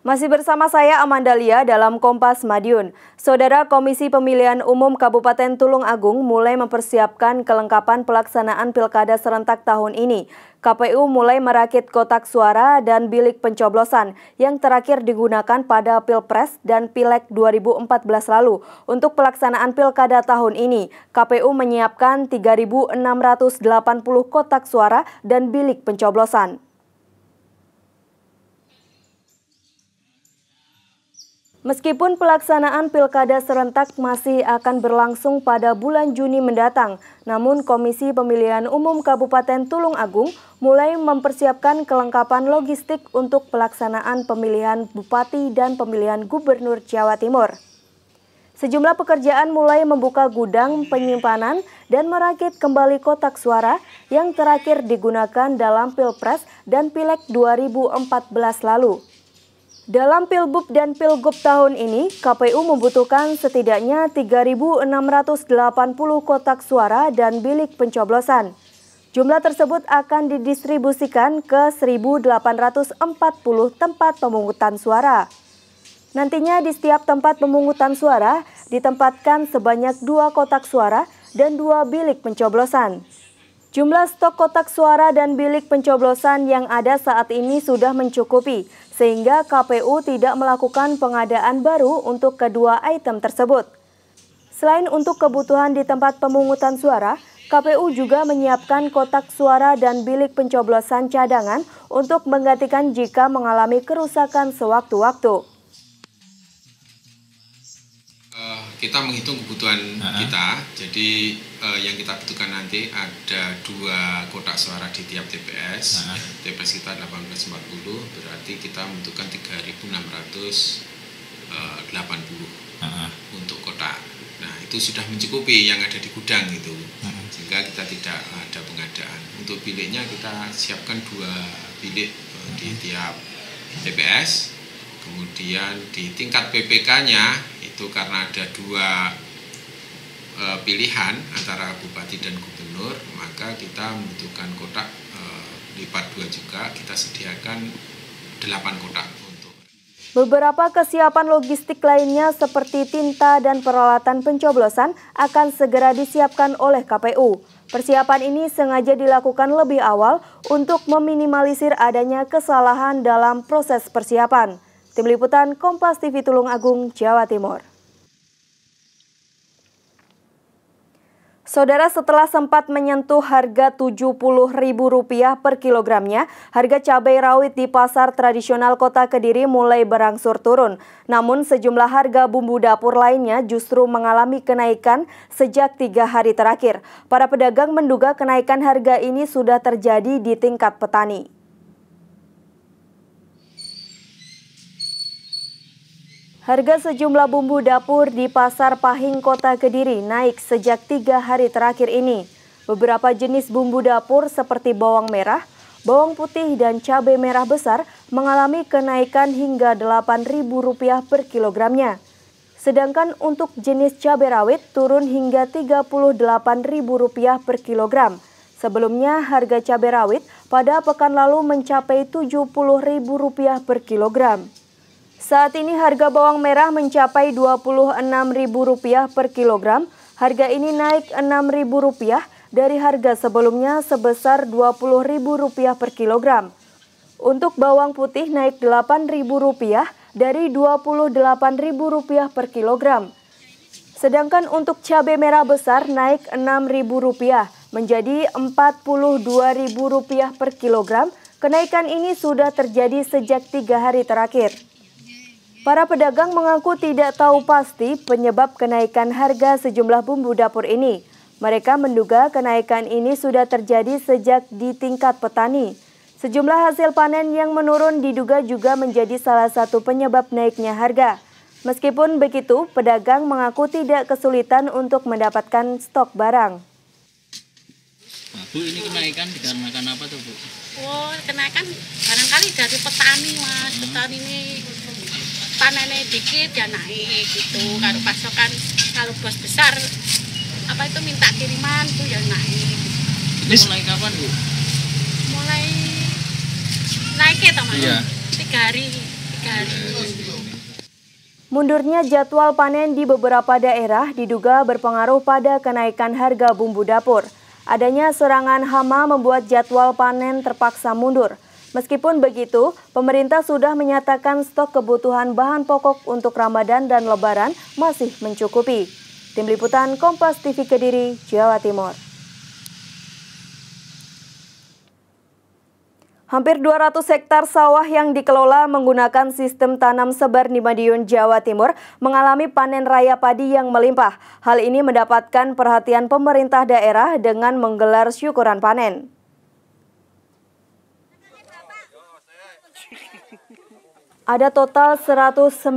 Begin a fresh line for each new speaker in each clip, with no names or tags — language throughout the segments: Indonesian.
Masih bersama saya Amanda Lia dalam Kompas Madiun. Saudara Komisi Pemilihan Umum Kabupaten Tulung Agung mulai mempersiapkan kelengkapan pelaksanaan Pilkada serentak tahun ini. KPU mulai merakit kotak suara dan bilik pencoblosan yang terakhir digunakan pada Pilpres dan Pileg 2014 lalu. Untuk pelaksanaan Pilkada tahun ini, KPU menyiapkan 3.680 kotak suara dan bilik pencoblosan. Meskipun pelaksanaan pilkada serentak masih akan berlangsung pada bulan Juni mendatang, namun Komisi Pemilihan Umum Kabupaten Tulung Agung mulai mempersiapkan kelengkapan logistik untuk pelaksanaan pemilihan bupati dan pemilihan gubernur Jawa Timur. Sejumlah pekerjaan mulai membuka gudang penyimpanan dan merakit kembali kotak suara yang terakhir digunakan dalam Pilpres dan Pileg 2014 lalu. Dalam Pilgub dan Pilgub tahun ini, KPU membutuhkan setidaknya 3.680 kotak suara dan bilik pencoblosan. Jumlah tersebut akan didistribusikan ke 1.840 tempat pemungutan suara. Nantinya di setiap tempat pemungutan suara ditempatkan sebanyak dua kotak suara dan dua bilik pencoblosan. Jumlah stok kotak suara dan bilik pencoblosan yang ada saat ini sudah mencukupi, sehingga KPU tidak melakukan pengadaan baru untuk kedua item tersebut. Selain untuk kebutuhan di tempat pemungutan suara, KPU juga menyiapkan kotak suara dan bilik pencoblosan cadangan untuk menggantikan jika mengalami kerusakan sewaktu-waktu. kita menghitung kebutuhan uh-huh. kita. Jadi uh, yang kita butuhkan nanti ada dua kotak suara di tiap TPS. Uh-huh. TPS kita 1840 berarti kita membutuhkan 3680 uh-huh. Eh, untuk kotak. Nah, itu sudah mencukupi yang ada di gudang gitu Uh-huh. Sehingga kita tidak ada pengadaan. Untuk biliknya kita siapkan dua bilik uh, di tiap TPS. Kemudian di tingkat PPK-nya itu karena ada dua e, pilihan antara bupati dan gubernur maka kita membutuhkan kotak e, lipat dua juga kita sediakan delapan kotak untuk Beberapa kesiapan logistik lainnya seperti tinta dan peralatan pencoblosan akan segera disiapkan oleh KPU. Persiapan ini sengaja dilakukan lebih awal untuk meminimalisir adanya kesalahan dalam proses persiapan. Tim Liputan Kompas TV Tulung Agung, Jawa Timur. Saudara setelah sempat menyentuh harga Rp70.000 per kilogramnya, harga cabai rawit di pasar tradisional kota Kediri mulai berangsur turun. Namun sejumlah harga bumbu dapur lainnya justru mengalami kenaikan sejak tiga hari terakhir. Para pedagang menduga kenaikan harga ini sudah terjadi di tingkat petani. Harga sejumlah bumbu dapur di Pasar Pahing Kota Kediri naik sejak tiga hari terakhir ini. Beberapa jenis bumbu dapur seperti bawang merah, bawang putih, dan cabai merah besar mengalami kenaikan hingga Rp8.000 per kilogramnya. Sedangkan untuk jenis cabai rawit turun hingga Rp38.000 per kilogram. Sebelumnya harga cabai rawit pada pekan lalu mencapai Rp70.000 per kilogram. Saat ini harga bawang merah mencapai Rp26.000 per kilogram. Harga ini naik Rp6.000 dari harga sebelumnya sebesar Rp20.000 per kilogram. Untuk bawang putih naik Rp8.000 dari Rp28.000 per kilogram. Sedangkan untuk cabai merah besar naik Rp6.000 menjadi Rp42.000 per kilogram. Kenaikan ini sudah terjadi sejak tiga hari terakhir. Para pedagang mengaku tidak tahu pasti penyebab kenaikan harga sejumlah bumbu dapur ini. Mereka menduga kenaikan ini sudah terjadi sejak di tingkat petani. Sejumlah hasil panen yang menurun diduga juga menjadi salah satu penyebab naiknya harga. Meskipun begitu, pedagang mengaku tidak kesulitan untuk mendapatkan stok barang. Bu, ini kenaikan dikarenakan apa tuh, Bu? Oh, kenaikan barangkali dari petani, Mas. Hmm. Petani ini panennya dikit ya naik gitu kalau pasokan kalau bos besar apa itu minta kiriman tuh ya naik ini mulai kapan bu mulai naik ya teman iya. tiga hari tiga hari Mundurnya jadwal panen di beberapa daerah diduga berpengaruh pada kenaikan harga bumbu dapur. Adanya serangan hama membuat jadwal panen terpaksa mundur. Meskipun begitu, pemerintah sudah menyatakan stok kebutuhan bahan pokok untuk Ramadan dan Lebaran masih mencukupi. Tim Liputan Kompas TV Kediri, Jawa Timur. Hampir 200 hektar sawah yang dikelola menggunakan sistem tanam sebar di Madiun, Jawa Timur mengalami panen raya padi yang melimpah. Hal ini mendapatkan perhatian pemerintah daerah dengan menggelar syukuran panen. Ada total 196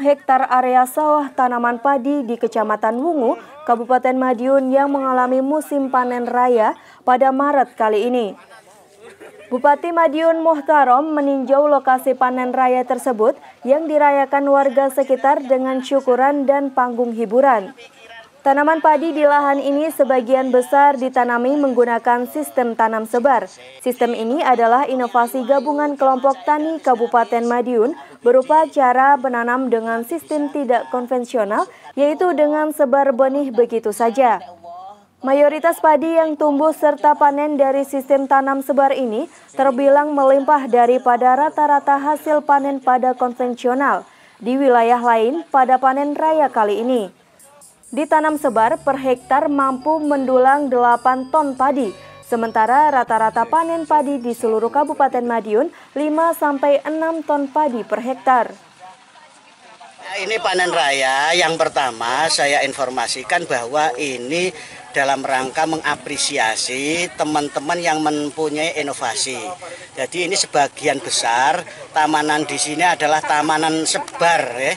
hektar area sawah tanaman padi di Kecamatan Wungu, Kabupaten Madiun yang mengalami musim panen raya pada Maret kali ini. Bupati Madiun Muhtarom meninjau lokasi panen raya tersebut yang dirayakan warga sekitar dengan syukuran dan panggung hiburan. Tanaman padi di lahan ini sebagian besar ditanami menggunakan sistem tanam sebar. Sistem ini adalah inovasi gabungan kelompok tani Kabupaten Madiun berupa cara menanam dengan sistem tidak konvensional, yaitu dengan sebar benih begitu saja. Mayoritas padi yang tumbuh serta panen dari sistem tanam sebar ini terbilang melimpah daripada rata-rata hasil panen pada konvensional. Di wilayah lain pada panen raya kali ini ditanam sebar per hektar mampu mendulang 8 ton padi. Sementara rata-rata panen padi di seluruh Kabupaten Madiun 5 sampai 6 ton padi per hektar. Ya, ini panen raya yang pertama saya informasikan bahwa ini dalam rangka mengapresiasi teman-teman yang mempunyai inovasi. Jadi ini sebagian besar tamanan di sini adalah tamanan sebar ya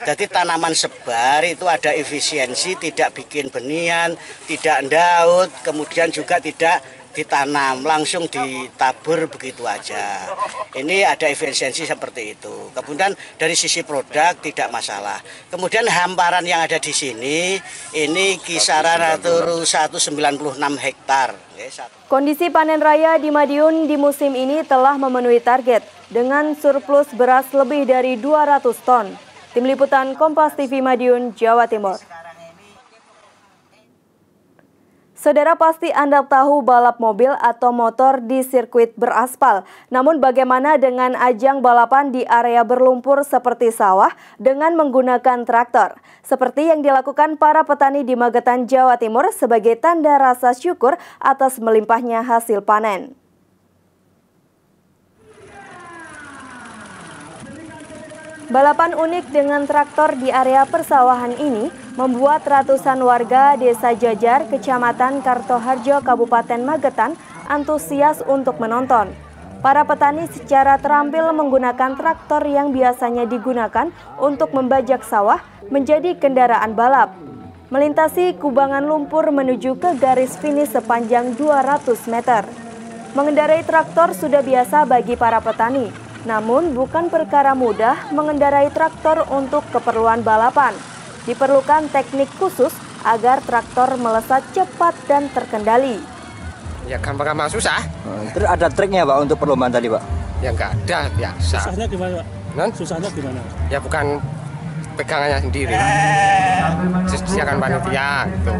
jadi tanaman sebar itu ada efisiensi, tidak bikin benian, tidak daun, kemudian juga tidak ditanam langsung ditabur begitu aja. Ini ada efisiensi seperti itu. Kemudian dari sisi produk tidak masalah. Kemudian hamparan yang ada di sini ini kisaran 196 hektar. Ya, Kondisi panen raya di Madiun di musim ini telah memenuhi target dengan surplus beras lebih dari 200 ton. Tim Liputan Kompas TV Madiun, Jawa Timur. Saudara pasti Anda tahu balap mobil atau motor di sirkuit beraspal. Namun bagaimana dengan ajang balapan di area berlumpur seperti sawah dengan menggunakan traktor? Seperti yang dilakukan para petani di Magetan, Jawa Timur sebagai tanda rasa syukur atas melimpahnya hasil panen. Balapan unik dengan traktor di area persawahan ini membuat ratusan warga Desa Jajar, Kecamatan Kartoharjo, Kabupaten Magetan antusias untuk menonton. Para petani secara terampil menggunakan traktor yang biasanya digunakan untuk membajak sawah menjadi kendaraan balap. Melintasi kubangan lumpur menuju ke garis finish sepanjang 200 meter. Mengendarai traktor sudah biasa bagi para petani, namun bukan perkara mudah mengendarai traktor untuk keperluan balapan. Diperlukan teknik khusus agar traktor melesat cepat dan terkendali. Ya gampang gampang susah. Hmm, terus ada triknya Pak untuk perlombaan tadi Pak? Ya nggak ada biasa. Susahnya gimana Pak? Non? Susahnya gimana? Ya bukan pegangannya sendiri. Sesiakan eh. panitia gitu.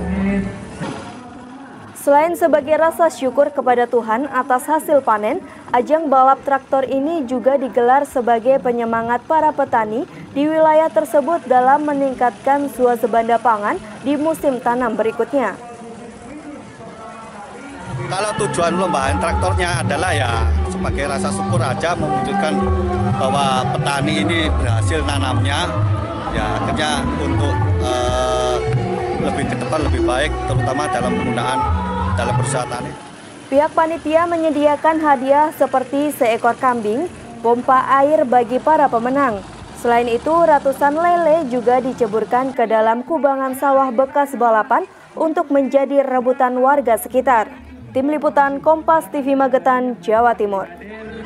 Selain sebagai rasa syukur kepada Tuhan atas hasil panen, ajang balap traktor ini juga digelar sebagai penyemangat para petani di wilayah tersebut dalam meningkatkan suasembada pangan di musim tanam berikutnya. Kalau tujuan lombaan traktornya adalah ya sebagai rasa syukur aja mewujudkan bahwa petani ini berhasil nanamnya, ya akhirnya untuk eh, lebih ke depan lebih baik terutama dalam penggunaan dalam persyaratan ini. Pihak panitia menyediakan hadiah seperti seekor kambing, pompa air bagi para pemenang. Selain itu, ratusan lele juga diceburkan ke dalam kubangan sawah bekas balapan untuk menjadi rebutan warga sekitar. Tim Liputan Kompas TV Magetan, Jawa Timur.